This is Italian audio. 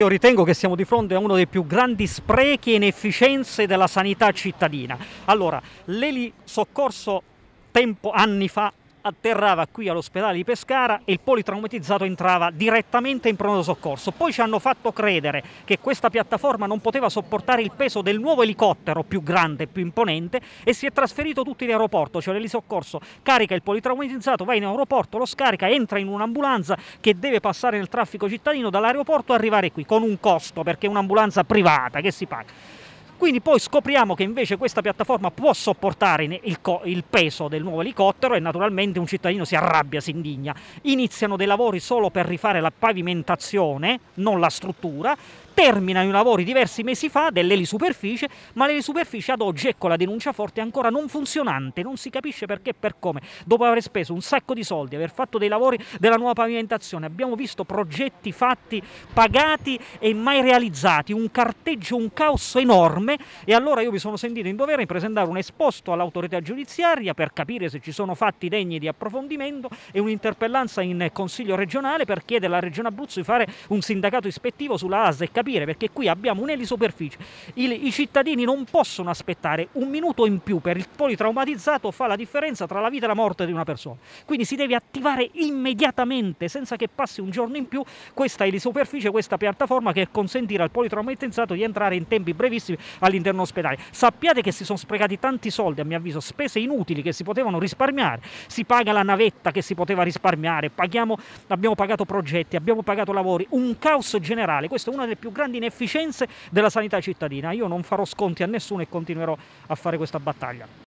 Io ritengo che siamo di fronte a uno dei più grandi sprechi e inefficienze della sanità cittadina. Allora, l'Eli Soccorso tempo, anni fa atterrava qui all'ospedale di Pescara e il politraumatizzato entrava direttamente in pronto soccorso. Poi ci hanno fatto credere che questa piattaforma non poteva sopportare il peso del nuovo elicottero più grande e più imponente e si è trasferito tutto in aeroporto, cioè l'elisoccorso carica il politraumatizzato, va in aeroporto, lo scarica, entra in un'ambulanza che deve passare nel traffico cittadino dall'aeroporto e arrivare qui con un costo perché è un'ambulanza privata che si paga. Quindi poi scopriamo che invece questa piattaforma può sopportare il, il peso del nuovo elicottero e naturalmente un cittadino si arrabbia, si indigna. Iniziano dei lavori solo per rifare la pavimentazione, non la struttura, terminano i lavori diversi mesi fa dell'elisuperficie, ma l'elisuperficie ad oggi, ecco la denuncia forte, è ancora non funzionante, non si capisce perché e per come. Dopo aver speso un sacco di soldi, aver fatto dei lavori della nuova pavimentazione, abbiamo visto progetti fatti, pagati e mai realizzati, un carteggio, un caos enorme e allora io mi sono sentito in dovere di presentare un esposto all'autorità giudiziaria per capire se ci sono fatti degni di approfondimento e un'interpellanza in Consiglio regionale per chiedere alla Regione Abruzzo di fare un sindacato ispettivo sulla ASE e capire capire perché qui abbiamo un'elisuperficie. I, I cittadini non possono aspettare un minuto in più per il politraumatizzato fa la differenza tra la vita e la morte di una persona. Quindi si deve attivare immediatamente, senza che passi un giorno in più, questa elisuperficie, questa piattaforma che consentirà al politraumatizzato di entrare in tempi brevissimi all'interno ospedale. Sappiate che si sono sprecati tanti soldi, a mio avviso, spese inutili che si potevano risparmiare. Si paga la navetta che si poteva risparmiare, paghiamo, abbiamo pagato progetti, abbiamo pagato lavori, un caos generale. Questa è una delle più grandi grandi inefficienze della sanità cittadina. Io non farò sconti a nessuno e continuerò a fare questa battaglia.